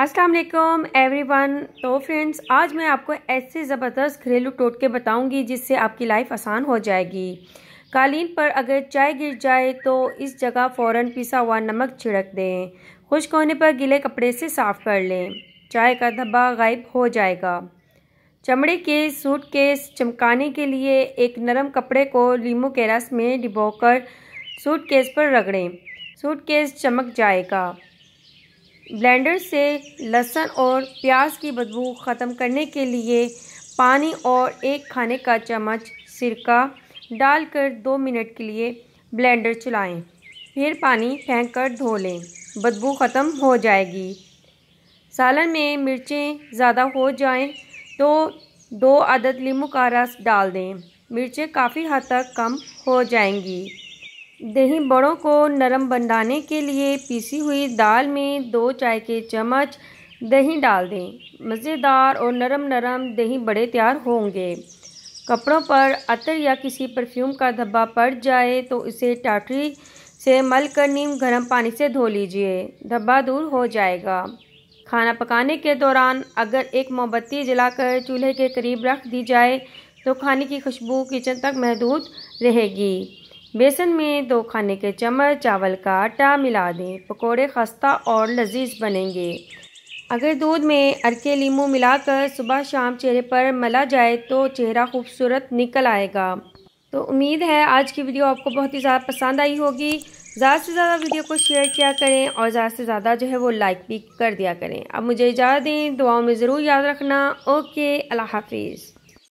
अस्सलाम वालेकुम एवरीवन तो फ्रेंड्स आज मैं आपको ऐसे ज़बरदस्त घरेलू टोटके बताऊंगी जिससे आपकी लाइफ आसान हो जाएगी कालीन पर अगर चाय गिर जाए तो इस जगह फ़ौर पिसा हुआ नमक छिड़क दें खुश्क होने पर गीले कपड़े से साफ़ कर लें चाय का धब्बा गायब हो जाएगा चमड़े के सूट केस चमकाने के लिए एक नरम कपड़े को लीमो के रस में डिबोकर सूट केस पर रगड़ें सूट केस चमक जाएगा ब्लेंडर से लहसुन और प्याज की बदबू ख़त्म करने के लिए पानी और एक खाने का चम्मच सिरका डालकर दो मिनट के लिए ब्लेंडर चलाएं। फिर पानी फेंक कर धो लें बदबू ख़त्म हो जाएगी सालन में मिर्चें ज़्यादा हो जाएं तो दो आदद नींबू का रस डाल दें मिर्चें काफ़ी हद तक कम हो जाएंगी दही बड़ों को नरम बनाने के लिए पीसी हुई दाल में दो चाय के चम्मच दही डाल दें मज़ेदार और नरम नरम दही बड़े तैयार होंगे कपड़ों पर अतर या किसी परफ्यूम का धब्बा पड़ जाए तो इसे टाटरी से मल कर नीम गर्म पानी से धो लीजिए धब्बा दूर हो जाएगा खाना पकाने के दौरान अगर एक मोमबत्ती जलाकर चूल्हे के करीब रख दी जाए तो खाने की खुशबू किचन तक महदूद रहेगी बेसन में दो खाने के चम्मच चावल का आटा मिला दें पकोड़े खस्ता और लजीज बनेंगे अगर दूध में अरके लीमू मिलाकर सुबह शाम चेहरे पर मला जाए तो चेहरा खूबसूरत निकल आएगा तो उम्मीद है आज की वीडियो आपको बहुत ही ज़्यादा पसंद आई होगी ज़्यादा से ज़्यादा वीडियो को शेयर किया करें और ज़्यादा से ज़्यादा जो है वो लाइक भी कर दिया करें अब मुझे इजाज़त दें दुआओं में ज़रूर याद रखना ओके अल्लाह हाफिज़